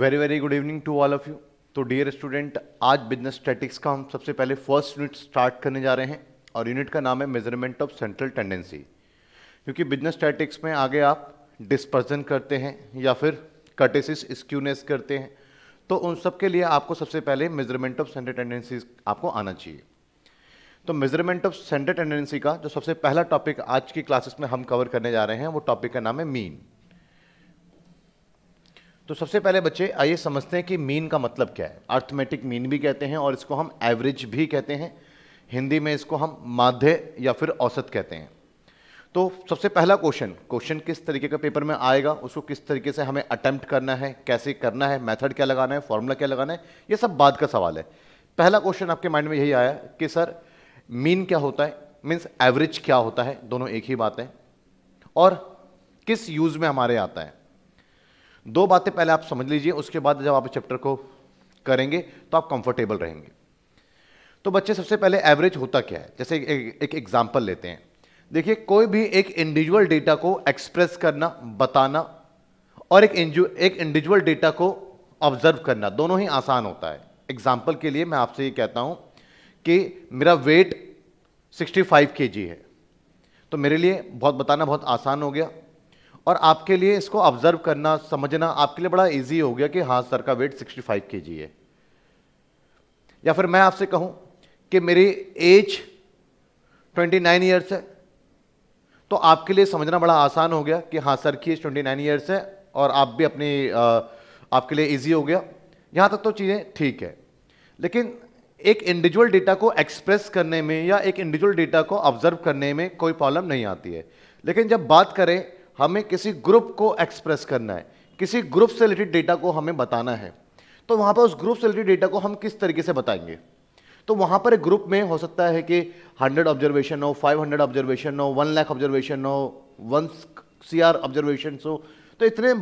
very very good evening to all of you तो dear student आज business statics का हम सबसे पहले फर्स्ट यूनिट स्टार्ट करने जा रहे हैं और यूनिट का नाम है मेजरमेंट ऑफ सेंट्रल टेंडेंसी क्योंकि बिजनेस स्टैटिक्स में आगे आप डिस्पर्जन करते हैं या फिर कटेसिस स्क्यूनेस करते हैं तो उन सब के लिए आपको सबसे पहले मेजरमेंट ऑफ सेंट्रल टेंडेंसी आपको आना चाहिए तो मेजरमेंट ऑफ सेंट्रल टेंडेंसी का जो सबसे पहला टॉपिक आज की क्लासेस में हम कवर करने जा रहे हैं वो टॉपिक का नाम है मीन तो सबसे पहले बच्चे आइए समझते हैं कि मीन का मतलब क्या है अर्थमेटिक मीन भी कहते हैं और इसको हम एवरेज भी कहते हैं हिंदी में इसको हम माध्य या फिर औसत कहते हैं तो सबसे पहला क्वेश्चन क्वेश्चन किस तरीके का पेपर में आएगा उसको किस तरीके से हमें अटैम्प्ट करना है कैसे करना है मेथड क्या लगाना है फॉर्मूला क्या लगाना है ये सब बाद का सवाल है पहला क्वेश्चन आपके माइंड में यही आया कि सर मीन क्या होता है मीन्स एवरेज क्या होता है दोनों एक ही बात है और किस यूज़ में हमारे आता है दो बातें पहले आप समझ लीजिए उसके बाद जब आप इस चैप्टर को करेंगे तो आप कंफर्टेबल रहेंगे तो बच्चे सबसे पहले एवरेज होता क्या है जैसे एक एग्जाम्पल लेते हैं देखिए कोई भी एक इंडिविजुअल डेटा को एक्सप्रेस करना बताना और एक एक इंडिविजुअल डेटा को ऑब्जर्व करना दोनों ही आसान होता है एग्जाम्पल के लिए मैं आपसे ये कहता हूँ कि मेरा वेट 65 फाइव है तो मेरे लिए बहुत बताना बहुत आसान हो गया और आपके लिए इसको ऑब्जर्व करना समझना आपके लिए बड़ा इजी हो गया कि हाँ सर का वेट 65 जी है या फिर मैं आपसे कहूं कि मेरी एज 29 नाइन ईयर्स है तो आपके लिए समझना बड़ा आसान हो गया कि हाँ सर की एज 29 नाइन ईयर्स है और आप भी अपनी आपके लिए इजी हो गया यहाँ तक तो चीज़ें ठीक है लेकिन एक इंडिविजुअल डेटा को एक्सप्रेस करने में या एक इंडिविजुअल डेटा को ऑब्जर्व करने में कोई प्रॉब्लम नहीं आती है लेकिन जब बात करें हमें किसी ग्रुप को एक्सप्रेस करना है किसी ग्रुप से रिलेटेड डेटा को हमें बताना है तो वहाँ पर उस ग्रुप से रिलेटेड डेटा को हम किस तरीके से बताएंगे तो वहाँ पर एक ग्रुप में हो सकता है कि 100 ऑब्जर्वेशन हो 500 ऑब्जर्वेशन हो 1 लाख ऑब्जर्वेशन हो 1 सी आर ऑब्जर्वेशन हो तो इतने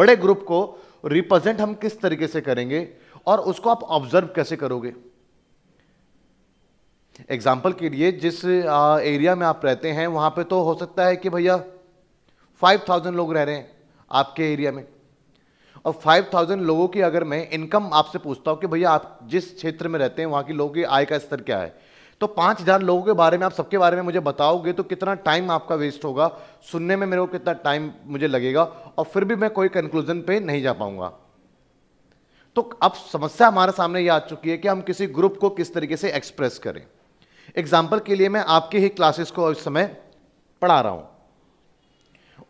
बड़े ग्रुप को रिप्रेजेंट हम किस तरीके से करेंगे और उसको आप ऑब्जर्व कैसे करोगे एग्जाम्पल के लिए जिस एरिया में आप रहते हैं वहां पे तो हो सकता है कि भैया 5000 लोग रह रहे हैं आपके एरिया में और 5000 लोगों की अगर मैं इनकम आपसे पूछता हूं कि भैया आप जिस क्षेत्र में रहते हैं वहां की लोगों की आय का स्तर क्या है तो 5000 लोगों के बारे में आप सबके बारे में मुझे बताओगे तो कितना टाइम आपका वेस्ट होगा सुनने में मेरे को कितना टाइम मुझे लगेगा और फिर भी मैं कोई कंक्लूजन पे नहीं जा पाऊंगा तो अब समस्या हमारे सामने ये आ चुकी है कि हम किसी ग्रुप को किस तरीके से एक्सप्रेस करें एग्जाम्पल के लिए मैं आपके ही क्लासेस को इस समय पढ़ा रहा हूं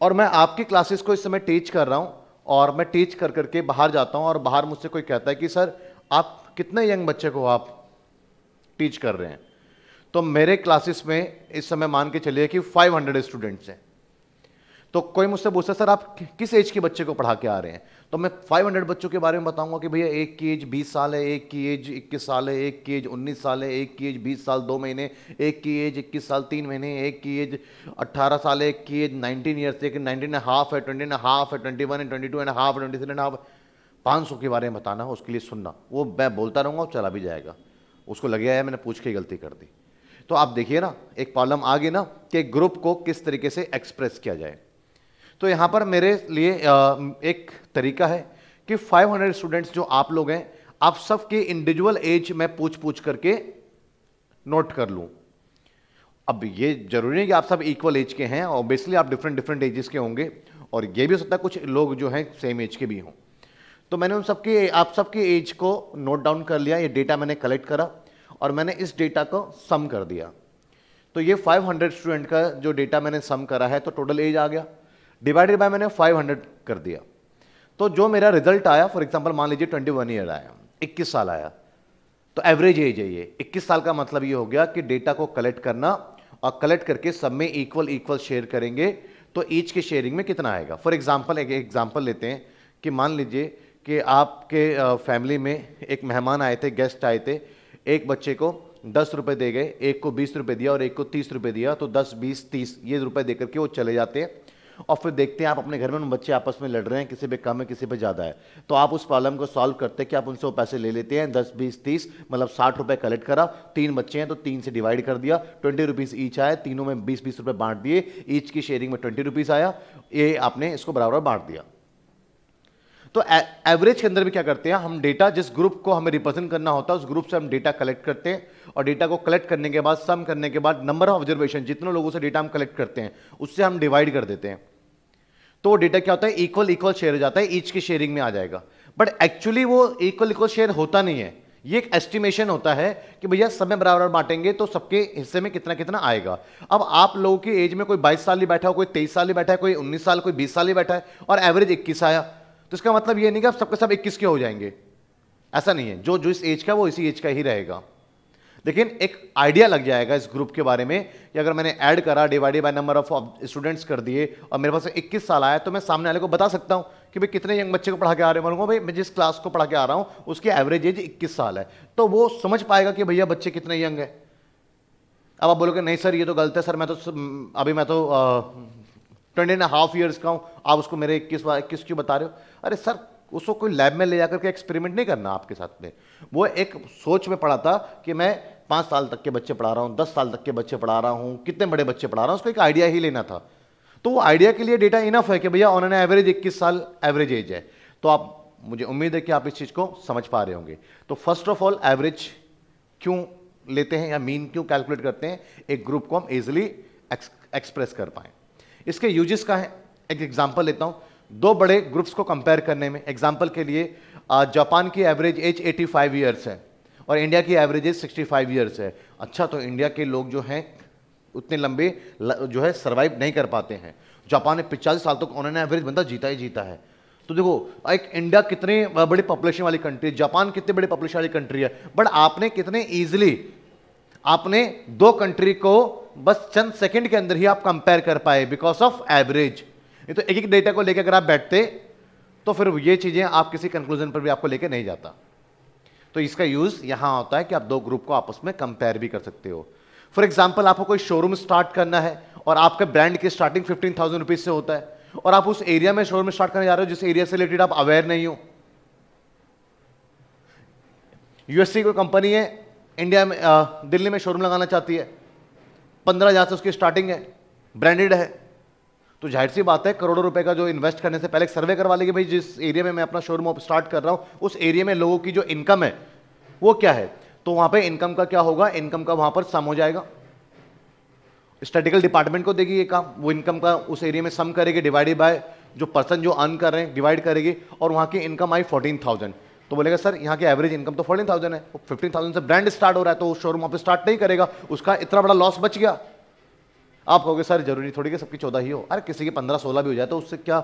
और मैं आपकी क्लासेस को इस समय टीच कर रहा हूँ और मैं टीच कर करके बाहर जाता हूँ और बाहर मुझसे कोई कहता है कि सर आप कितने यंग बच्चे को आप टीच कर रहे हैं तो मेरे क्लासेस में इस समय मान के चलिए कि 500 स्टूडेंट्स हैं तो कोई मुझसे पूछता सर आप किस एज के बच्चे को पढ़ा के आ रहे हैं तो मैं 500 बच्चों के बारे में बताऊंगा कि भैया एक की एज 20 साल है एक की एज 21 साल है एक की एज 19 साल है एक की एज 20 साल दो महीने एक की एज 21 साल तीन महीने एक की एज 18 साल है एक की एज 19 ईयर्स एक नाइनटीन एंड हाफ है ट्वेंटी एंड हाफ है twenty one and twenty two and half twenty three and half पाँच सौ के बारे में बताना उसके लिए सुनना वो मैं बोलता रहूँगा और चला भी जाएगा उसको लगे है मैंने पूछ के गलती कर दी तो आप देखिए ना एक प्रॉब्लम आ गई ना कि ग्रुप को किस तरीके से एक्सप्रेस किया जाए तो यहाँ पर मेरे लिए एक तरीका है कि 500 स्टूडेंट्स जो आप लोग हैं आप सबके इंडिविजुअल एज मैं पूछ पूछ करके नोट कर लूँ अब ये जरूरी है कि आप सब इक्वल एज के हैं ऑब्वियसली आप डिफरेंट डिफरेंट एजेस के होंगे और ये भी हो सकता है कुछ लोग जो हैं सेम एज के भी हों तो मैंने उन सबके आप सबके एज को नोट डाउन कर लिया ये डेटा मैंने कलेक्ट करा और मैंने इस डेटा को सम कर दिया तो ये 500 स्टूडेंट का जो डेटा मैंने सम करा है तो टोटल एज आ गया डिवाइडेड बाय मैंने 500 कर दिया तो जो मेरा रिजल्ट आया फॉर एग्जांपल मान लीजिए 21 ईयर आया 21 साल आया तो एवरेज एज है ये 21 साल का मतलब ये हो गया कि डेटा को कलेक्ट करना और कलेक्ट करके सब में इक्वल इक्वल शेयर करेंगे तो ईच के शेयरिंग में कितना आएगा फॉर एग्जाम्पल एक एग्जाम्पल लेते हैं कि मान लीजिए कि आपके फैमिली में एक मेहमान आए थे गेस्ट आए थे एक बच्चे को दस रुपये दे गए एक को बीस रुपये दिया और एक को तीस रुपये दिया तो दस बीस तीस ये रुपये दे करके वो चले जाते हैं और फिर देखते हैं आप अपने घर में उन बच्चे आपस में लड़ रहे हैं किसी पे कम है किसी पे ज़्यादा है तो आप उस प्रॉब्लम को सॉल्व करते हैं कि आप उनसे वो पैसे ले लेते हैं दस बीस तीस मतलब साठ रुपये कलेक्ट करा तीन बच्चे हैं तो तीन से डिवाइड कर दिया ट्वेंटी रुपीज़ ईच आए तीनों में बीस बीस रुपये बांट दिए ईच की शेयरिंग में ट्वेंटी रुपीज़ आया ये आपने इसको बराबर बांट दिया तो एवरेज के अंदर में क्या करते हैं हम डेटा जिस ग्रुप को हमें रिप्रेजेंट करना होता है उस ग्रुप से हम डेटा कलेक्ट करते हैं और डेटा को कलेक्ट करने के बाद सम करने के बाद नंबर ऑफ ऑब्जर्वेशन जितने लोगों से डेटा हम कलेक्ट करते हैं उससे हम डिवाइड कर देते हैं तो वो डेटा क्या होता है इक्वल इक्वल शेयर हो जाता है ईच की शेयरिंग में आ जाएगा बट एक्चुअली वो इक्वल इक्वल शेयर होता नहीं है ये एक एस्टिमेशन होता है कि भैया समय बराबर बांटेंगे तो सबके हिस्से में कितना कितना आएगा अब आप लोगों की एज में कोई 22 साल ही बैठा हो कोई 23 साल ही बैठा है कोई 19 साल कोई 20 साल ही बैठा है और एवरेज 21 आया तो इसका मतलब ये नहीं कि आप सबके सब इक्कीस के हो जाएंगे ऐसा नहीं है जो जो इस एज का वो इसी एज का ही रहेगा लेकिन एक आइडिया लग जाएगा इस ग्रुप के बारे में कि अगर मैंने ऐड करा divided by number of students कर दिए और मेरे पास 21 साल आया तो मैं सामने वाले को बता सकता हूँ कि भाई कितने यंग बच्चे को पढ़ा के आ रहे हैं बोलूँगा भाई मैं जिस क्लास को पढ़ा के आ रहा हूँ उसकी एवरेज एज इक्कीस साल है तो वो समझ पाएगा कि भैया बच्चे कितने यंग है अब आप बोलोगे नहीं सर ये तो गलत है सर मैं तो अभी मैं तो ट्वेंटी एंड हाफ ईयर्स का हूँ आप उसको मेरे इक्कीस इक्कीस क्यों बता रहे हो अरे सर उसको कोई लैब में ले जाकर के एक्सपेरिमेंट नहीं करना आपके साथ में वो एक सोच में पड़ा था कि मैं पाँच साल तक के बच्चे पढ़ा रहा हूँ दस साल तक के बच्चे पढ़ा रहा हूँ कितने बड़े बच्चे पढ़ा रहा हूँ उसको एक आइडिया ही लेना था तो वो आइडिया के लिए डेटा इनफ है कि भैया उन्होंने एवरेज इक्कीस साल एवरेज एज है तो आप मुझे उम्मीद है कि आप इस चीज़ को समझ पा रहे होंगे तो फर्स्ट ऑफ ऑल एवरेज क्यों लेते हैं या मीन क्यों कैलकुलेट करते हैं एक ग्रुप को हम इजिली एक्सप्रेस कर पाएँ इसके यूजेस का है एक एग्जाम्पल लेता हूँ दो बड़े ग्रुप्स को कंपेयर करने में एग्जाम्पल के लिए जापान की एवरेज एज 85 ईयर्स है और इंडिया की एवरेज एज 65 ईयर्स है अच्छा तो इंडिया के लोग जो हैं उतने लंबे जो है सर्वाइव नहीं कर पाते हैं जापान ने पिचालीस साल तक तो उन्होंने एवरेज बंदा जीता ही जीता है तो देखो एक इंडिया कितने बड़ी पॉपुलेशन वाली कंट्री है जापान कितने बड़े पॉपुलेशन वाली कंट्री है बट आपने कितने ईजिली आपने दो कंट्री को बस चंद सेकंड के अंदर ही आप कंपेयर कर पाए बिकॉज ऑफ एवरेज ये तो एक एक डेटा को लेकर अगर आप बैठते तो फिर ये चीज़ें आप किसी कंक्लूजन पर भी आपको लेकर नहीं जाता तो इसका यूज़ यहां होता है कि आप दो ग्रुप को आपस में कंपेयर भी कर सकते हो फॉर एग्जाम्पल आपको कोई शोरूम स्टार्ट करना है और आपके ब्रांड की स्टार्टिंग फिफ्टीन थाउजेंड रुपीज़ से होता है और आप उस एरिया में शोरूम स्टार्ट करने जा रहे हो जिस एरिया से रिलेटेड आप अवेयर नहीं हो यूएससी कोई कंपनी है इंडिया में आ, दिल्ली में शोरूम लगाना चाहती है पंद्रह हज़ार से उसकी स्टार्टिंग है ब्रांडेड है तो जाहिर सी बात है करोड़ों रुपए का जो इन्वेस्ट करने से पहले सर्वे करवा लेंगे भाई जिस एरिया में मैं अपना शोरूम स्टार्ट कर रहा हूं उस एरिया में लोगों की जो इनकम है वो क्या है तो वहां पे इनकम का क्या होगा इनकम का वहां पर सम हो जाएगा स्टेटिकल डिपार्टमेंट को देगी ये काम वो इनकम का उस एरिया में सम करेगी डिवाइडेड बाय जो पर्सन जो अर्न कर रहे हैं डिवाइड करेगी और वहां की इनकम आई फोर्टीन थाउजेंड तो बोलेगा सर यहाँ की एवरेज इनकम तो फोर्टीन थाउजेंड है फिफ्टीन थाउजेंड से ब्रांड स्टार्ट हो रहा है तो शोरूम वहाँ पर स्टार्ट नहीं करेगा उसका इतना बड़ा लॉस बच गया आप कहोगे सर जरूरी थोड़ी कि सबकी चौदह ही हो अरे किसी के पंद्रह सोलह भी हो जाए तो उससे क्या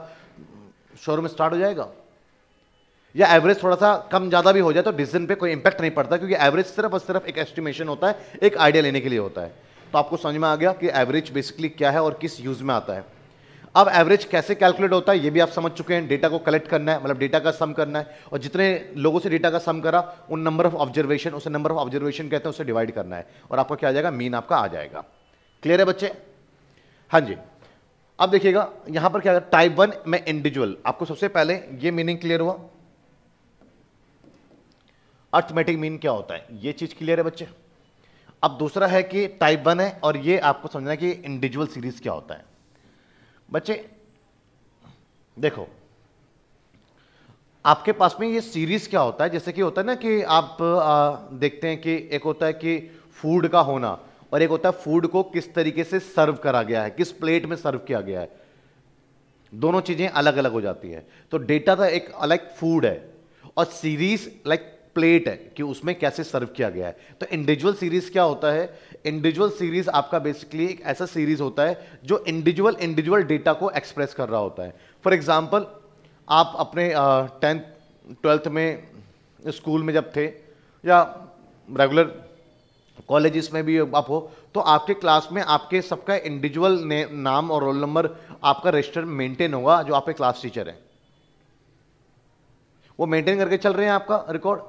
शोरूम स्टार्ट हो जाएगा या एवरेज थोड़ा सा कम ज़्यादा भी हो जाए तो डिसीजन पे कोई इंपैक्ट नहीं पड़ता क्योंकि एवरेज सिर्फ और सिर्फ एक एस्टिमेशन होता है एक आइडिया लेने के लिए होता है तो आपको समझ में आ गया कि एवरेज बेसिकली क्या है और किस यूज़ में आता है अब एवरेज कैसे कैलकुलेट होता है ये भी आप समझ चुके हैं डेटा को कलेक्ट करना है मतलब डेटा का सम करना है और जितने लोगों से डेटा का सम करा उन नंबर ऑफ ऑब्जर्वेशन उसे नंबर ऑफ ऑब्जर्वेशन कहते हैं उसे डिवाइड करना है और आपका क्या आ जाएगा मीन आपका आ जाएगा क्लियर है बच्चे हाँ जी अब देखिएगा यहां पर क्या टाइप वन में इंडिविजुअल आपको सबसे पहले ये मीनिंग क्लियर हुआ अर्थमेटिक मीन क्या होता है ये चीज़ क्लियर है बच्चे अब दूसरा है कि टाइप वन है और ये आपको समझना है कि इंडिविजुअल सीरीज क्या होता है बच्चे देखो आपके पास में ये सीरीज क्या होता है जैसे कि होता है ना कि आप आ, देखते हैं कि एक होता है कि फूड का होना और एक होता है फूड को किस तरीके से सर्व करा गया है किस प्लेट में सर्व किया गया है दोनों चीजें अलग अलग हो जाती है तो डेटा का एक अलग फूड है और सीरीज लाइक प्लेट है कि उसमें कैसे सर्व किया गया है तो इंडिविजुअल सीरीज क्या होता है इंडिविजुअल सीरीज आपका बेसिकली एक ऐसा सीरीज होता है जो इंडिविजुअल इंडिविजुअल डेटा को एक्सप्रेस कर रहा होता है फॉर एग्जाम्पल आप अपने टेंथ ट्वेल्थ में स्कूल में जब थे या रेगुलर कॉलेजेस में भी आप हो तो आपके क्लास में आपके सबका इंडिविजुअल नाम और रोल नंबर आपका रजिस्टर मेंटेन होगा जो आपके क्लास टीचर हैं वो मेंटेन करके चल रहे हैं आपका रिकॉर्ड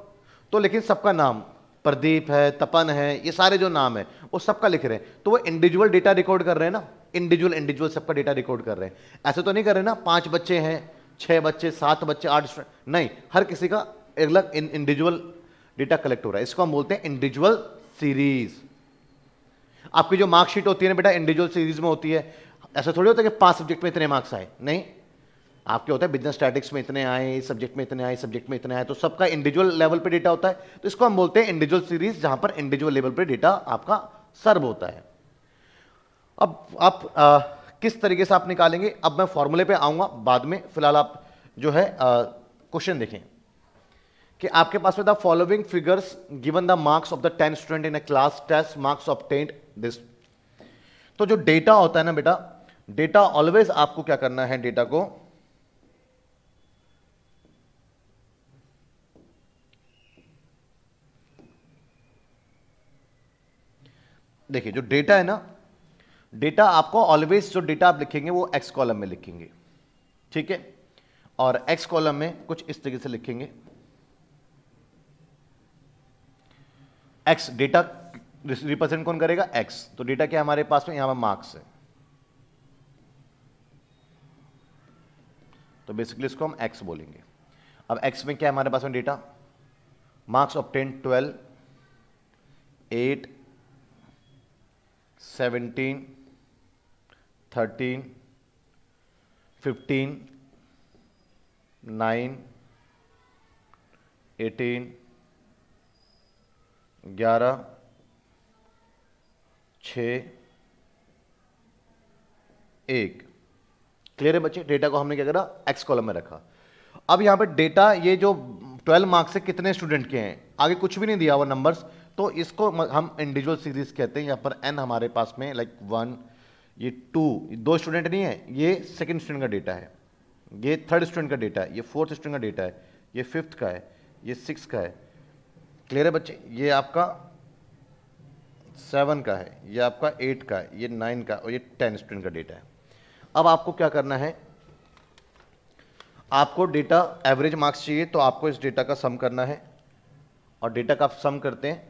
तो लेकिन सबका नाम प्रदीप है तपन है ये सारे जो नाम है वो सबका लिख रहे हैं तो वो इंडिविजुअल डेटा रिकॉर्ड कर रहे हैं ना इंडिविजुअल इंडिविजुअल सबका डेटा रिकॉर्ड कर रहे हैं ऐसे तो नहीं कर रहे ना पांच बच्चे हैं छह बच्चे सात बच्चे आठ नहीं हर किसी का अलग इंडिविजुअल डेटा कलेक्ट हो रहा है इसको हम बोलते हैं इंडिविजुअल सीरीज आपकी जो मार्कशीट होती है ना बेटा इंडिविजुअल सीरीज में होती है ऐसा थोड़ी होता है कि पांच सब्जेक्ट में इतने मार्क्स आए नहीं आपके होता है बिजनेस स्टैटिक्स में इतने आए इस सब्जेक्ट में इतने आए सब्जेक्ट में इतने आए तो सबका इंडिविजुअल लेवल पे डेटा होता है तो इसको हम बोलते हैं इंडिविजुअल सीरीज जहां पर इंडिविजुअल लेवल पे डेटा आपका सर्व होता है अब आप आ, किस तरीके से आप निकालेंगे अब मैं फॉर्मूले पे आऊंगा बाद में फिलहाल आप जो है क्वेश्चन देखें कि आपके पास में the following figures given the marks of the ten student in a class test marks of this तो जो डेटा होता है ना बेटा डेटा ऑलवेज आपको क्या करना है डेटा को देखिए जो डेटा है ना डेटा आपको ऑलवेज जो डेटा आप लिखेंगे वो एक्स कॉलम में लिखेंगे ठीक है और एक्स कॉलम में कुछ इस तरीके से लिखेंगे एक्स डेटा रिप्रेजेंट कौन करेगा एक्स तो डेटा क्या हमारे पास में यहां पर मार्क्स है तो बेसिकली इसको हम एक्स बोलेंगे अब एक्स में क्या है हमारे पास में data marks of ten twelve eight seventeen thirteen fifteen nine eighteen ग्यारह छ एक क्लियर है बच्चे डेटा को हमने क्या करा एक्स कॉलम में रखा अब यहां पर डेटा ये जो 12 मार्क्स से कितने स्टूडेंट के हैं आगे कुछ भी नहीं दिया हुआ नंबर्स तो इसको हम इंडिविजुअल सीरीज कहते हैं यहाँ पर एन हमारे पास में लाइक वन ये टू दो स्टूडेंट नहीं है ये सेकेंड स्टूडेंट का डेटा है ये थर्ड स्टूडेंट का डेटा है ये फोर्थ स्टूडेंट का डेटा है ये फिफ्थ का है ये सिक्स का है क्लियर है बच्चे ये आपका सेवन का है ये आपका एट का है ये नाइन का और ये टेन स्टूडेंट का डेटा है अब आपको क्या करना है आपको डेटा एवरेज मार्क्स चाहिए तो आपको इस डेटा का सम करना है और डेटा का आप सम करते हैं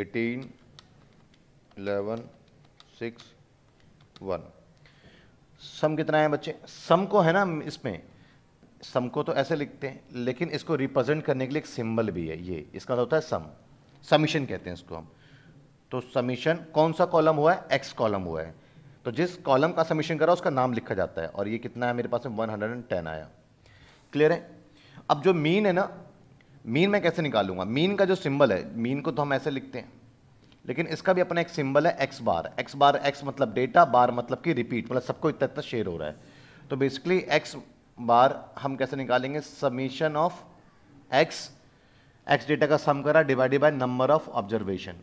eighteen eleven six one sum कितना है बच्चे सम को है ना इसमें सम को तो ऐसे लिखते हैं लेकिन इसको रिप्रेजेंट करने के लिए एक सिंबल भी है ये इसका मतलब होता है सम समीशन कहते हैं इसको हम तो समीशन कौन सा कॉलम हुआ है एक्स कॉलम हुआ है तो जिस कॉलम का समीशन करा उसका नाम लिखा जाता है और ये कितना है मेरे पास में वन आया क्लियर है अब जो मीन है ना मीन मैं कैसे निकालूंगा मीन का जो सिंबल है मीन को तो हम ऐसे लिखते हैं लेकिन इसका भी अपना एक सिंबल है X bar X bar X मतलब डेटा बार मतलब कि रिपीट मतलब सबको इतना इतना शेयर हो रहा है तो बेसिकली एक्स बार हम कैसे निकालेंगे summation of X X data का सम करा divided by number of observation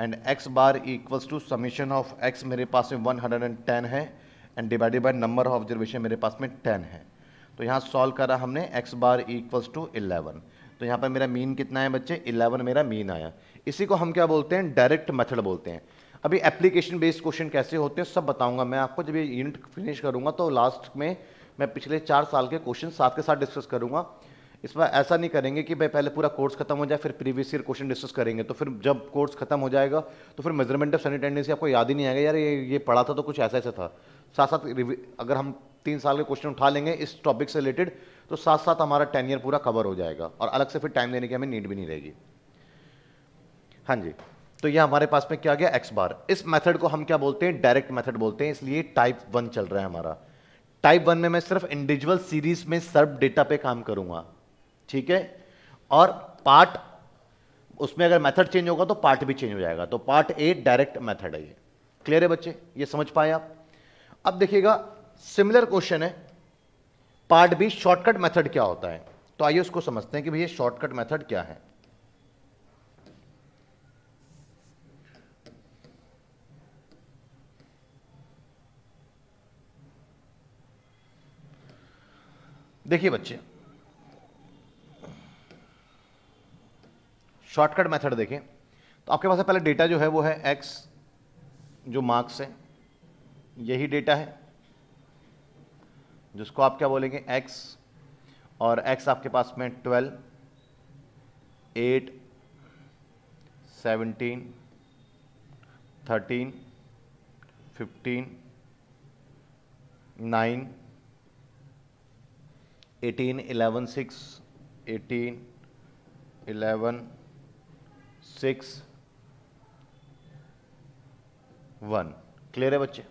and X bar equals to summation of X मेरे पास में वन हंड्रेड एंड टेन है and divided by number of observation मेरे पास में टेन है तो यहाँ सॉल्व करा हमने X bar equals to eleven तो यहाँ पर मेरा मीन कितना है बच्चे इलेवन मेरा मीन आया इसी को हम क्या बोलते हैं डायरेक्ट मेथड बोलते हैं अभी एप्लीकेशन बेस्ड क्वेश्चन कैसे होते हैं सब बताऊंगा मैं आपको जब ये यूनिट फिनिश करूंगा तो लास्ट में मैं पिछले चार साल के क्वेश्चन साथ के साथ डिस्कस करूंगा इस बार ऐसा नहीं करेंगे कि भाई पहले पूरा कोर्स खत्म हो जाए फिर प्रीवियस ईयर क्वेश्चन डिस्कस करेंगे तो फिर जब कोर्स खत्म हो जाएगा तो फिर मेजरमेंट ऑफ सैनिटेंडेंसी आपको याद ही नहीं आएगा यार ये ये पढ़ा था तो कुछ ऐसा ऐसा था साथ साथ अगर हम तीन साल के क्वेश्चन उठा लेंगे इस टॉपिक से रिलेटेड तो साथ साथ हमारा टेन ईयर पूरा कवर हो जाएगा और अलग से फिर टाइम देने की हमें नीड भी नहीं रहेगी हाँ जी तो ये हमारे पास में क्या गया एक्स बार इस मेथड को हम क्या बोलते हैं डायरेक्ट मेथड बोलते हैं इसलिए टाइप वन चल रहा है हमारा टाइप वन में मैं सिर्फ इंडिविजुअल सीरीज में सर्व डेटा पे काम करूंगा ठीक है और पार्ट उसमें अगर मेथड चेंज होगा तो पार्ट भी चेंज हो जाएगा तो पार्ट ए डायरेक्ट मेथड है ये क्लियर है बच्चे ये समझ पाए आप अब देखिएगा सिमिलर क्वेश्चन है पार्ट बी शॉर्टकट मेथड क्या होता है तो आइए उसको समझते हैं कि भैया शॉर्टकट मेथड क्या है देखिए बच्चे शॉर्टकट मेथड देखें तो आपके पास पहले डेटा जो है वो है एक्स जो मार्क्स है यही डेटा है जिसको आप क्या बोलेंगे x और x आपके पास में 12, 8, 17, 18, 19 eighteen eleven six eighteen eleven six one clear है बच्चे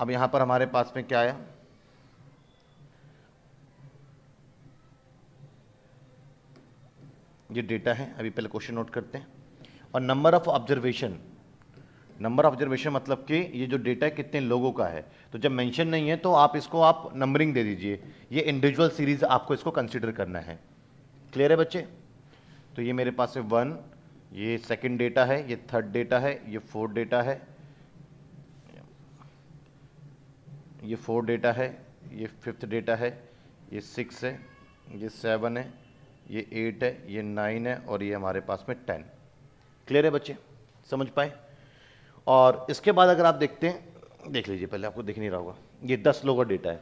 अब यहाँ पर हमारे पास में क्या आया ये डेटा है अभी पहले क्वेश्चन नोट करते हैं और number of observation number of observation मतलब कि ये जो डेटा है कितने लोगों का है तो जब मेंशन नहीं है तो आप इसको आप नंबरिंग दे दीजिए ये इंडिविजुअल सीरीज आपको इसको कंसिडर करना है क्लियर है बच्चे तो ये मेरे पास है वन ये सेकेंड डेटा है ये थर्ड डेटा है ये फोर्थ डेटा है ये फोर्थ डेटा है ये फिफ्थ डेटा है ये सिक्स है ये सेवन है ये एट है ये नाइन है और ये हमारे पास में टेन क्लियर है बच्चे समझ पाए और इसके बाद अगर आप देखते हैं देख लीजिए पहले आपको दिख नहीं रहा होगा ये दस लोगों का डेटा है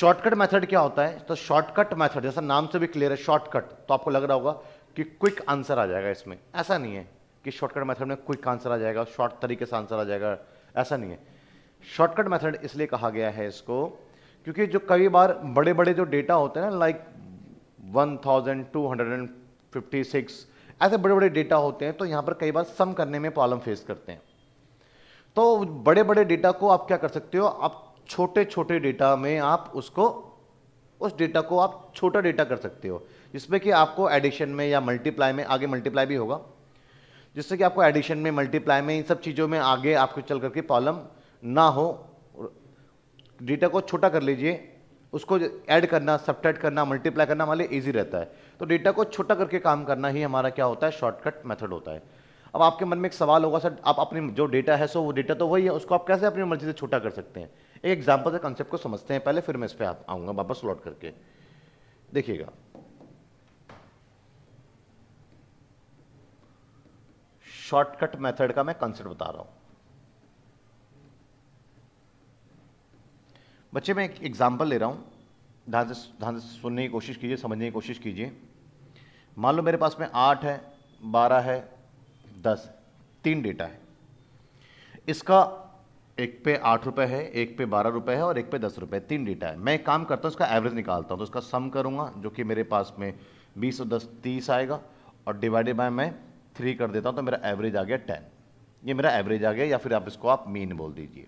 शॉर्टकट मेथड क्या होता है तो शॉर्टकट मेथड जैसा नाम से भी क्लियर है शॉर्टकट तो आपको लग रहा होगा कि क्विक आंसर आ जाएगा इसमें ऐसा नहीं है कि शॉर्टकट मेथड में क्विक आंसर आ जाएगा शॉर्ट तरीके से आंसर आ जाएगा ऐसा नहीं है शॉर्टकट मेथड इसलिए कहा गया है इसको क्योंकि जो कई बार बड़े बड़े जो डेटा होते हैं ना लाइक 1256 ऐसे बड़े बड़े डेटा होते हैं तो यहाँ पर कई बार सम करने में प्रॉब्लम फेस करते हैं तो बड़े बड़े डेटा को आप क्या कर सकते हो आप छोटे छोटे डेटा में आप उसको उस डेटा को आप छोटा डेटा कर सकते हो जिसमें कि आपको एडिशन में या मल्टीप्लाई में आगे मल्टीप्लाई भी होगा जिससे कि आपको एडिशन में मल्टीप्लाई में इन सब चीज़ों में आगे आपको चल करके प्रॉब्लम ना हो डेटा को छोटा कर लीजिए उसको ऐड करना सब्ट्रैक्ट करना मल्टीप्लाई करना हमारे ईजी रहता है तो डेटा को छोटा करके काम करना ही हमारा क्या होता है शॉर्टकट मेथड होता है अब आपके मन में एक सवाल होगा सर आप अपनी जो डेटा है सो वो डेटा तो वही है उसको आप कैसे अपनी मर्जी से छोटा कर सकते हैं एक एग्जाम्पल से कंसेप्ट को समझते हैं पहले फिर मैं इस पर आऊँगा वापस लौट करके देखिएगा शॉर्टकट मेथड का मैं कंसेप्ट बता रहा हूँ बच्चे मैं एक एग्ज़ाम्पल ले रहा हूँ ध्यान से ध्यान से सुनने की कोशिश कीजिए समझने की कोशिश कीजिए मान लो मेरे पास में आठ है बारह है दस तीन डेटा है इसका एक पे आठ रुपये है एक पे बारह रुपये है और एक पे दस रुपये तीन डेटा है मैं एक काम करता हूँ इसका एवरेज निकालता हूँ तो इसका सम करूँगा जो कि मेरे पास में बीस और दस तीस आएगा और डिवाइडेड बाय मैं थ्री कर देता हूँ तो मेरा एवरेज आ गया टेन ये मेरा एवरेज आ गया या फिर आप इसको आप मीन बोल दीजिए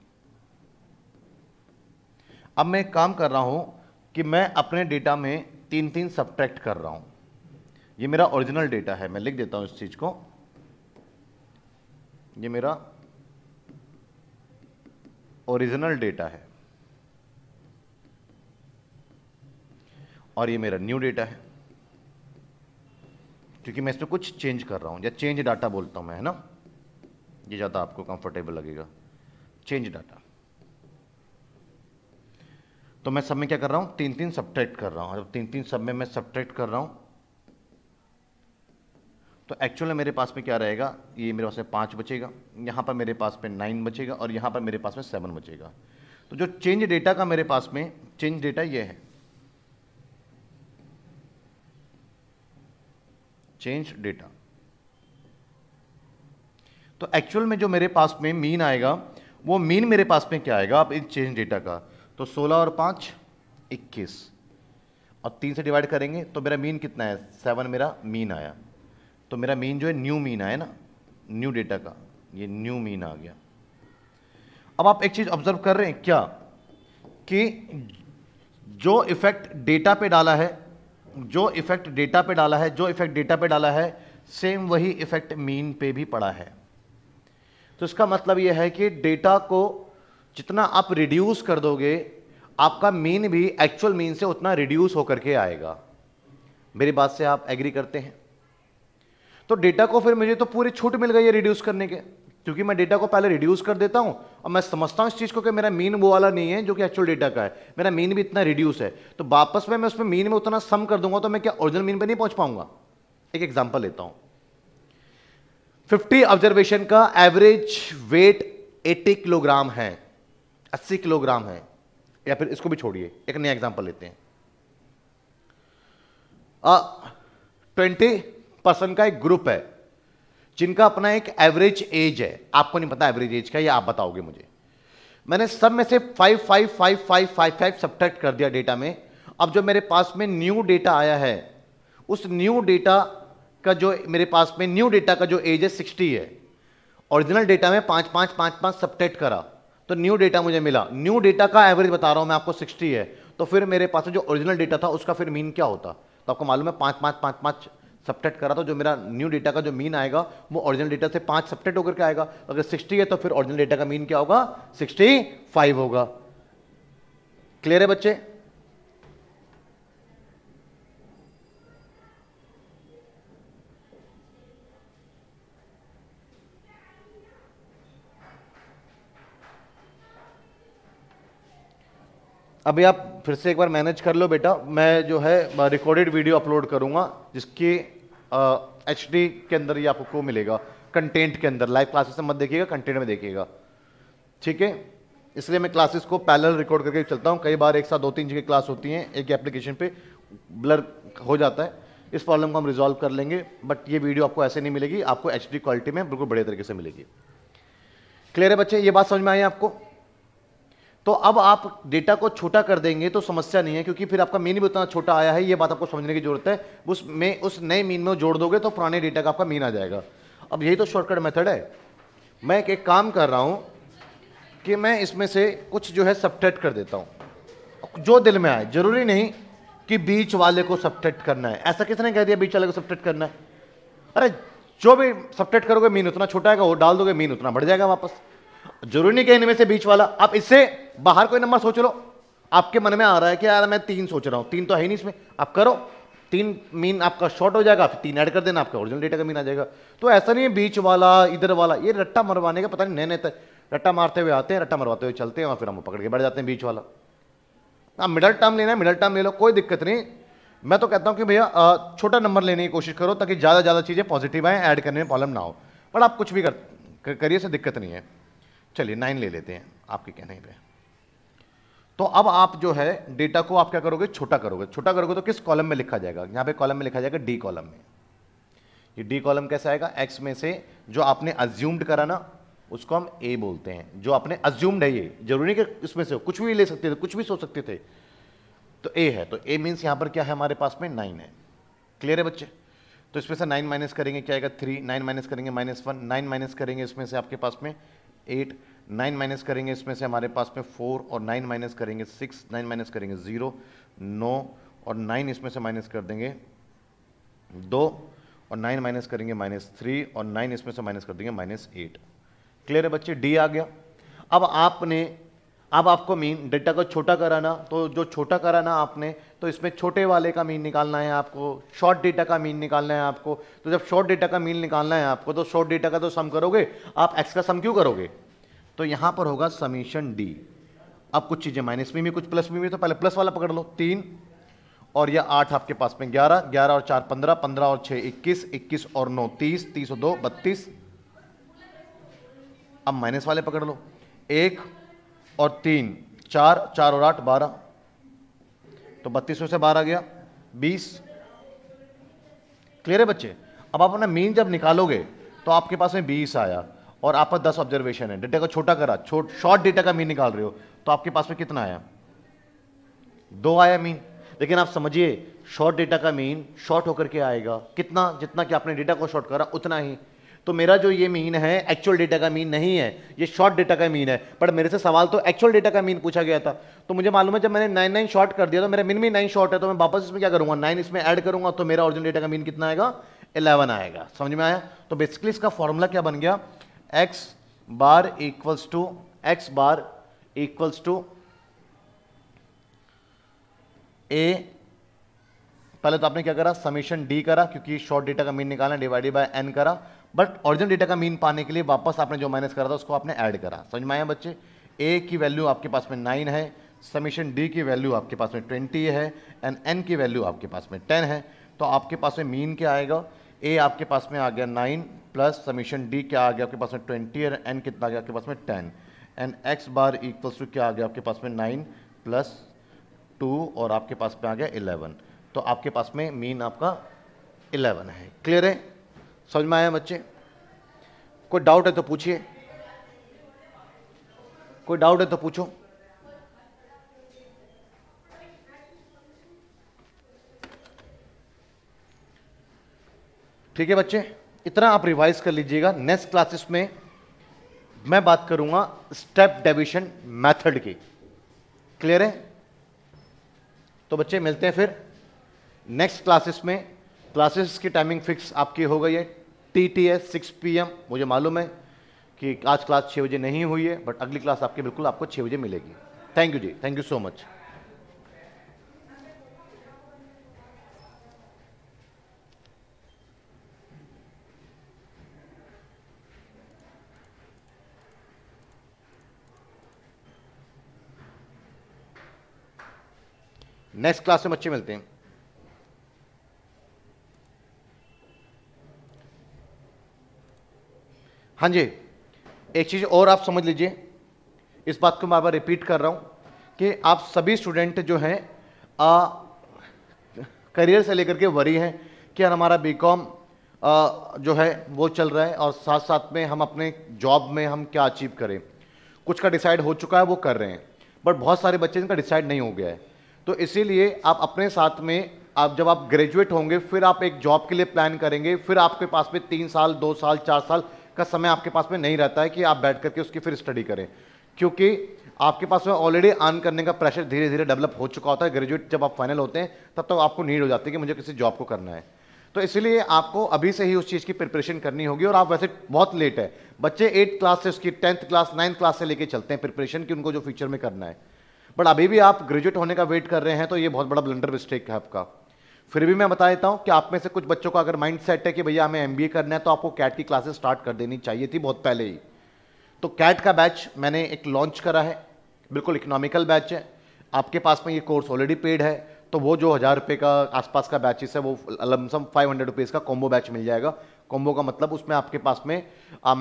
अब मैं काम कर रहा हूँ कि मैं अपने डेटा में तीन तीन सब्ट्रैक्ट कर रहा हूँ ये मेरा ओरिजिनल डेटा है मैं लिख देता हूँ इस चीज़ को ये मेरा ओरिजिनल डेटा है और ये मेरा न्यू डेटा है क्योंकि मैं इसमें कुछ चेंज कर रहा हूँ या चेंज डाटा बोलता हूँ मैं है ना ये ज़्यादा आपको कंफर्टेबल लगेगा चेंज डाटा तो मैं सब में क्या कर रहा हूँ तीन तीन सब्ट्रैक्ट कर रहा हूँ जब तीन तीन सब में मैं सब्ट्रैक्ट कर रहा हूँ तो एक्चुअल मेरे पास में क्या रहेगा ये मेरे पास में पाँच बचेगा यहाँ पर मेरे पास में नाइन बचेगा और यहाँ पर मेरे पास में सेवन बचेगा तो जो चेंज डेटा का मेरे पास में चेंज डेटा ये है चेंज डेटा तो एक्चुअल में जो मेरे पास में मीन आएगा वो मीन मेरे पास में क्या आएगा आप इन चेंज डेटा का तो 16 और 5 21 और 3 से डिवाइड करेंगे तो मेरा मीन कितना है 7 मेरा मीन आया तो मेरा मीन जो है न्यू मीन आया ना न्यू डेटा का ये न्यू मीन आ गया अब आप एक चीज़ ऑब्जर्व कर रहे हैं क्या कि जो इफेक्ट डेटा पे डाला है जो इफेक्ट डेटा पे डाला है जो इफेक्ट डेटा पे डाला है सेम वही इफेक्ट मीन पे भी पड़ा है तो इसका मतलब यह है कि डेटा को जितना आप रिड्यूस कर दोगे आपका मीन भी एक्चुअल मीन से उतना रिड्यूस होकर के आएगा मेरी बात से आप एग्री करते हैं तो डेटा को फिर मुझे तो पूरी छूट मिल गई है रिड्यूस करने के क्योंकि मैं डेटा को पहले रिड्यूस कर देता हूं और मैं समझता हूं इस चीज़ को कि मेरा मीन वो वाला नहीं है जो कि एक्चुअल डेटा का है मेरा मीन भी इतना रिड्यूस है तो वापस में मैं उसमें मीन में उतना सम कर दूंगा तो मैं क्या ओरिजिनल मीन पर नहीं पहुंच पाऊंगा एक एग्जाम्पल लेता हूं 50 ऑब्जर्वेशन का एवरेज वेट 80 किलोग्राम है अस्सी किलोग्राम है या फिर इसको भी छोड़िए एक नया एग्जाम्पल लेते हैं ट्वेंटी परसेंट का एक ग्रुप है जिनका अपना एक एवरेज एज है आपको नहीं पता एवरेज एज का ये आप बताओगे मुझे मैंने सब में से five five five five five five subtract कर दिया डेटा में अब जो मेरे पास में न्यू डेटा आया है उस न्यू डेटा का जो मेरे पास में न्यू डेटा का जो एज है सिक्सटी है ओरिजिनल डेटा में पांच पांच पांच पांच सब्ट्रैक्ट करा तो न्यू डेटा मुझे मिला न्यू डेटा का एवरेज बता रहा हूँ मैं आपको सिक्सटी है तो फिर मेरे पास जो ओरिजिनल डेटा था उसका फिर मीन क्या होता तो आपको मालूम है पाँच पाँच पाँच पाँच सब्टेक्ट करा तो जो मेरा न्यू डेटा का जो मीन आएगा वो ओरिजिनल डेटा से पाँच सब्टेक्ट होकर के आएगा अगर सिक्सटी है तो फिर ओरिजिनल डेटा का मीन क्या होगा सिक्सटी फाइव होगा क्लियर है बच्चे अभी आप फिर से एक बार मैनेज कर लो बेटा मैं जो है रिकॉर्डेड वीडियो अपलोड करूँगा जिसकी एच डी के अंदर ये आपको मिलेगा कंटेंट के अंदर लाइव क्लासेस में मत देखिएगा कंटेंट में देखिएगा ठीक है इसलिए मैं क्लासेस को पैरेलल रिकॉर्ड करके चलता हूँ कई बार एक साथ दो तीन जगह क्लास होती हैं एक एप्लीकेशन पे ब्लर हो जाता है इस प्रॉब्लम को हम रिजॉल्व कर लेंगे बट ये वीडियो आपको ऐसे नहीं मिलेगी आपको एच क्वालिटी में बिल्कुल बढ़िया तरीके से मिलेगी क्लियर है बच्चे ये बात समझ में आई आपको तो अब आप डेटा को छोटा कर देंगे तो समस्या नहीं है क्योंकि फिर आपका मीन भी उतना छोटा आया है ये बात आपको समझने की जरूरत है उस में उस नए मीन में जोड़ दोगे तो पुराने डेटा का आपका मीन आ जाएगा अब यही तो शॉर्टकट मेथड है मैं एक, एक काम कर रहा हूँ कि मैं इसमें से कुछ जो है सबटेट कर देता हूँ जो दिल में आए जरूरी नहीं कि बीच वाले को सबटेट करना है ऐसा किसने कह दिया बीच वाले को सबटेट करना है अरे जो भी सबटेट करोगे मीन उतना छोटा आएगा वो डाल दोगे मीन उतना बढ़ जाएगा वापस जरूरी नहीं कि इनमें से बीच वाला आप इससे बाहर कोई नंबर सोच लो आपके मन में आ रहा है कि यार मैं तीन सोच रहा हूँ तीन तो है नहीं इसमें आप करो तीन मीन आपका शॉर्ट हो जाएगा फिर तीन ऐड कर देना आपका ओरिजिनल डेटा का मीन आ जाएगा तो ऐसा नहीं है बीच वाला इधर वाला ये रट्टा मरवाने का पता नहीं नए नए तक रट्टा मारते हुए आते हैं रट्टा मरवाते हुए चलते हैं और फिर हम पकड़ के बैठ जाते हैं बीच वाला आप मिडल टर्म लेना है मिडल टर्म ले लो कोई दिक्कत नहीं मैं तो कहता हूँ कि भैया छोटा नंबर लेने की कोशिश करो ताकि ज़्यादा ज़्यादा चीज़ें पॉजिटिव आएँ ऐड करने में प्रॉब्लम ना हो बट आप कुछ भी कर करिए से दिक्कत नहीं है चलिए नाइन ले लेते हैं आपके कहने पे तो अब आप जो है डेटा को आप क्या करोगे छोटा करोगे छोटा करोगे तो किस कॉलम में लिखा जाएगा यहाँ पे कॉलम में लिखा जाएगा डी कॉलम में ये डी कॉलम कैसे आएगा एक्स में से जो आपने अज्यूम्ड करा ना उसको हम ए बोलते हैं जो आपने अज्यूम्ड है ये जरूरी नहीं कि इसमें से कुछ भी ले सकते थे कुछ भी सोच सकते थे तो ए है तो ए मीन्स यहाँ पर क्या है हमारे पास में नाइन है क्लियर है बच्चे तो इसमें से नाइन माइनस करेंगे क्या आएगा थ्री नाइन माइनस करेंगे माइनस वन नाइन माइनस करेंगे इसमें से आपके पास में एट नाइन माइनस करेंगे इसमें से हमारे पास में फोर और नाइन माइनस करेंगे सिक्स नाइन माइनस करेंगे ज़ीरो नौ और नाइन इसमें से माइनस कर देंगे दो और नाइन माइनस करेंगे माइनस थ्री और नाइन इसमें से माइनस कर देंगे माइनस एट क्लियर है बच्चे डी आ गया अब आपने अब आपको मीन डेटा को छोटा कराना तो जो छोटा कराना आपने तो इसमें छोटे वाले का मीन निकालना है आपको शॉर्ट डेटा का मीन निकालना है आपको तो जब शॉर्ट डेटा का मीन निकालना है आपको तो शॉर्ट डेटा का तो सम करोगे आप एक्स का सम क्यों करोगे तो यहाँ पर होगा समीशन डी अब कुछ चीज़ें माइनस में भी कुछ प्लस में भी तो पहले प्लस वाला पकड़ लो तीन और यह आठ आपके पास में ग्यारह ग्यारह और चार पंद्रह पंद्रह और छः इक्कीस इक्कीस और नौ तीस तीस और दो बत्तीस अब माइनस वाले पकड़ लो एक और तीन चार चार और आठ बारह तो बत्तीस से बारह गया बीस क्लियर है बच्चे अब आप अपना मीन जब निकालोगे तो आपके पास में बीस आया और आप पर दस ऑब्जर्वेशन है डेटा का छोटा करा छोट शॉर्ट डेटा का मीन निकाल रहे हो तो आपके पास में कितना आया दो आया मीन लेकिन आप समझिए शॉर्ट डेटा का मीन शॉर्ट होकर के आएगा कितना जितना कि आपने डेटा को शॉर्ट करा उतना ही तो मेरा जो ये मीन है एक्चुअल डेटा का मीन नहीं है ये शॉर्ट डेटा का मीन है पर मेरे से सवाल तो एक्चुअल डेटा का मीन पूछा गया था तो मुझे मालूम है जब मैंने नाइन नाइन शॉर्ट कर दिया तो मेरा मीन में नाइन शॉर्ट है तो मैं वापस इसमें क्या करूँगा नाइन इसमें ऐड करूँगा तो मेरा ऑरिजिनल डेटा का मीन कितना आएगा इलेवन आएगा समझ में आया तो बेसिकली इसका फॉर्मूला क्या बन गया X bar equals to X bar equals to A पहले तो आपने क्या करा समीशन डी करा क्योंकि शॉर्ट डेटा का मीन निकालना डिवाइडेड बाय एन करा बट ऑरिजिनल डेटा का मीन पाने के लिए वापस आपने जो माइनस करा था उसको आपने ऐड करा समझ में आया बच्चे ए की वैल्यू आपके पास में नाइन है समीशन डी की वैल्यू आपके पास में ट्वेंटी है एंड एन की वैल्यू आपके पास में टेन है तो आपके पास में मीन क्या आएगा ए आपके पास में आ गया नाइन प्लस समीशन डी क्या आ गया आपके पास में ट्वेंटी और एन कितना आ गया आपके पास में ten and X bar equals to क्या आ गया आपके पास में नाइन प्लस टू और आपके पास में आ गया इलेवन तो आपके पास में मीन आपका इलेवन है क्लियर है समझ में आया बच्चे कोई डाउट है तो पूछिए कोई डाउट है तो पूछो ठीक है बच्चे इतना आप रिवाइज कर लीजिएगा नेक्स्ट क्लासेस में मैं बात करूंगा स्टेप डेविशन मेथड की क्लियर है तो बच्चे मिलते हैं फिर नेक्स्ट क्लासेस में क्लासेस की टाइमिंग फिक्स आपकी हो गई है T T S six P M मुझे मालूम है कि आज क्लास छः बजे नहीं हुई है बट अगली क्लास आपकी बिल्कुल आपको छः बजे मिलेगी thank you ji thank you so much next class में बच्चे मिलते हैं हाँ जी एक चीज़ और आप समझ लीजिए इस बात को मैं बार रिपीट कर रहा हूँ कि आप सभी स्टूडेंट जो हैं करियर से लेकर के वरी हैं कि यार हमारा बी कॉम जो है वो चल रहा है और साथ साथ में हम अपने जॉब में हम क्या अचीव करें कुछ का डिसाइड हो चुका है वो कर रहे हैं बट बहुत सारे बच्चे इनका डिसाइड नहीं हो गया है तो इसीलिए आप अपने साथ में आप जब आप ग्रेजुएट होंगे फिर आप एक जॉब के लिए प्लान करेंगे फिर आपके पास में तीन साल दो साल चार साल का समय आपके पास में नहीं रहता है कि आप बैठ करके उसकी फिर स्टडी करें क्योंकि आपके पास में ऑलरेडी अर्न करने का प्रेशर धीरे धीरे डेवलप हो चुका होता है ग्रेजुएट जब आप फाइनल होते हैं तब तक तो आपको नीड हो जाती है कि मुझे किसी जॉब को करना है तो इसलिए आपको अभी से ही उस चीज़ की प्रिपरेशन करनी होगी और आप वैसे बहुत लेट है बच्चे एट्थ क्लास से उसकी टेंथ क्लास नाइन्थ क्लास से लेके चलते हैं प्रिपरेशन की उनको जो फ्यूचर में करना है बट अभी भी आप ग्रेजुएट होने का वेट कर रहे हैं तो ये बहुत बड़ा ब्लंडर मिस्टेक है आपका फिर भी मैं बता देता हूँ कि आप में से कुछ बच्चों का अगर माइंड सेट है कि भैया हमें एम करना है तो आपको कैट की क्लासेस स्टार्ट कर देनी चाहिए थी बहुत पहले ही तो कैट का बैच मैंने एक लॉन्च करा है बिल्कुल इकोनॉमिकल बैच है आपके पास में ये कोर्स ऑलरेडी पेड है तो वो जो हज़ार रुपये का आसपास का बैचेस है वो लमसम फाइव हंड्रेड रुपीज़ का कॉम्बो बैच मिल जाएगा कॉम्बो का मतलब उसमें आपके पास में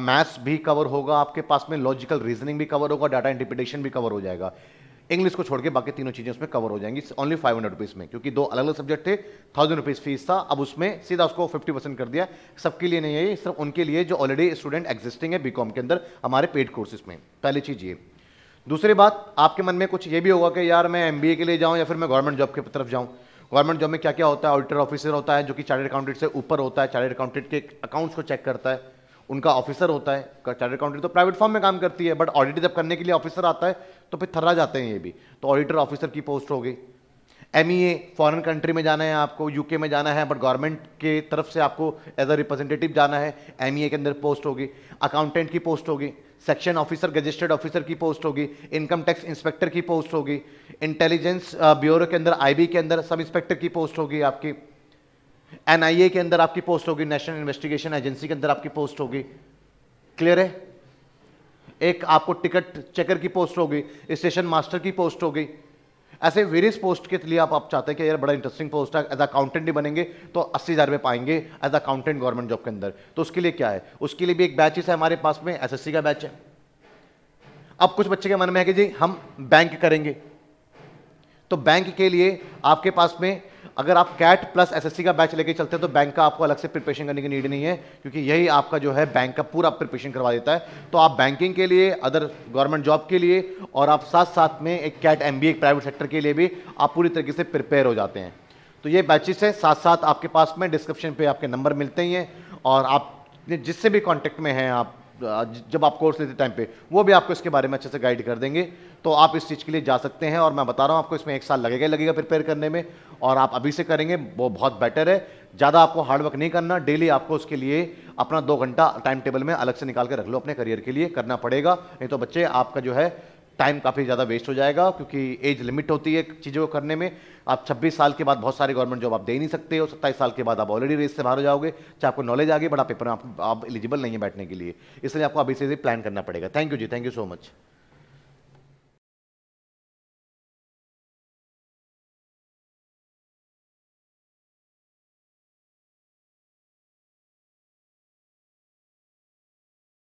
मैथ्स भी कवर होगा आपके पास में लॉजिकल रीजनिंग भी कवर होगा डाटा इंटरप्रिटेशन भी कवर हो जाएगा इंग्लिश को छोड़ के बाकी तीनों चीज़ें उसमें कवर हो जाएंगी ओनली फाइव हंड्रेड रुपीज़ में क्योंकि दो अलग अलग सब्जेक्ट थे थाउजेंड रुपीज़ फीस था अब उसमें सीधा उसको फिफ्टी परसेंट कर दिया सबके लिए नहीं है सिर्फ उनके लिए जो ऑलरेडी स्टूडेंट एग्जिस्टिंग है बी के अंदर हमारे पेड कोर्सेज में पहली चीज़ ये दूसरी बात आपके मन में कुछ ये भी होगा कि यार मैं एम के लिए जाऊँ या फिर मैं गवर्नमेंट जॉब की तरफ जाऊँ गवर्नमेंट जॉब में क्या क्या होता है ऑडिटर ऑफिसर होता है जो कि चार्टेड अकाउंटेंट से ऊपर होता है चार्टेड अकाउंटेंट के अकाउंट्स को चेक करता है उनका ऑफिसर होता है चार्टेड अकाउंटेंट तो प्राइवेट फॉर्म में काम करती है बट ऑडिट जब करने के लिए ऑफिसर आता है तो फिर थर्रा जाते हैं ये भी तो ऑडिटर ऑफिसर की पोस्ट हो गई एम ई ए फॉरन कंट्री में जाना है आपको यूके में जाना है बट गवर्नमेंट के तरफ से आपको एज अ रिप्रेजेंटेटिव जाना है एम e के अंदर पोस्ट होगी अकाउंटेंट की पोस्ट होगी सेक्शन ऑफिसर रजिस्टर्ड ऑफिसर की पोस्ट होगी इनकम टैक्स इंस्पेक्टर की पोस्ट होगी इंटेलिजेंस ब्यूरो uh, के अंदर आईबी के अंदर सब इंस्पेक्टर की पोस्ट होगी आपकी एनआईए के अंदर आपकी पोस्ट होगी नेशनल इन्वेस्टिगेशन एजेंसी के अंदर आपकी पोस्ट होगी क्लियर है एक आपको टिकट चेकर की पोस्ट हो गई स्टेशन मास्टर की पोस्ट हो गई ऐसे वेरियस पोस्ट के लिए आप आप चाहते हैं कि यार बड़ा इंटरेस्टिंग पोस्ट है एज अकाउंटेंट ही बनेंगे तो अस्सी हज़ार में पाएंगे एज अकाउंटेंट गवर्नमेंट जॉब के अंदर तो उसके लिए क्या है उसके लिए भी एक बैचेस है हमारे पास में एस का बैच है अब कुछ बच्चे के मन में है कि जी हम बैंक करेंगे तो बैंक के लिए आपके पास में अगर आप कैट प्लस एसएससी का बैच लेके चलते हैं तो बैंक का आपको अलग से प्रिपरेशन करने की नीड नहीं है क्योंकि यही आपका जो है बैंक का पूरा प्रिपरेशन करवा देता है तो आप बैंकिंग के लिए अदर गवर्नमेंट जॉब के लिए और आप साथ साथ में एक CAT M B private sector के लिए भी आप पूरी तरीके से प्रिपेयर हो जाते हैं तो ये बैचेस हैं साथ साथ आपके पास में डिस्क्रिप्शन पर आपके नंबर मिलते ही हैं और आप जिससे भी कॉन्टेक्ट में हैं आप जब आप कोर्स लेते टाइम पे वो भी आपको इसके बारे में अच्छे से गाइड कर देंगे तो आप इस चीज़ के लिए जा सकते हैं और मैं बता रहा हूँ आपको इसमें एक साल लगेगा लगेगा प्रिपेयर करने में और आप अभी से करेंगे वो बहुत बेटर है ज़्यादा आपको हार्डवर्क नहीं करना डेली आपको उसके लिए अपना दो घंटा टाइम टेबल में अलग से निकाल कर रख लो अपने करियर के लिए करना पड़ेगा नहीं तो बच्चे आपका जो है टाइम काफ़ी ज़्यादा वेस्ट हो जाएगा क्योंकि एज लिमिट होती है चीज़ों को करने में आप 26 साल के बाद बहुत सारे गवर्नमेंट जॉब आप दे नहीं सकते हो सत्ताईस साल के बाद आप ऑलरेडी रेस से बाहर हो जाओगे चाहे आपको नॉलेज आ गई बट आप पेपर में आप, आप एलिजिबल नहीं है बैठने के लिए इसलिए आपको अभी से प्लान करना पड़ेगा thank you ji thank you so much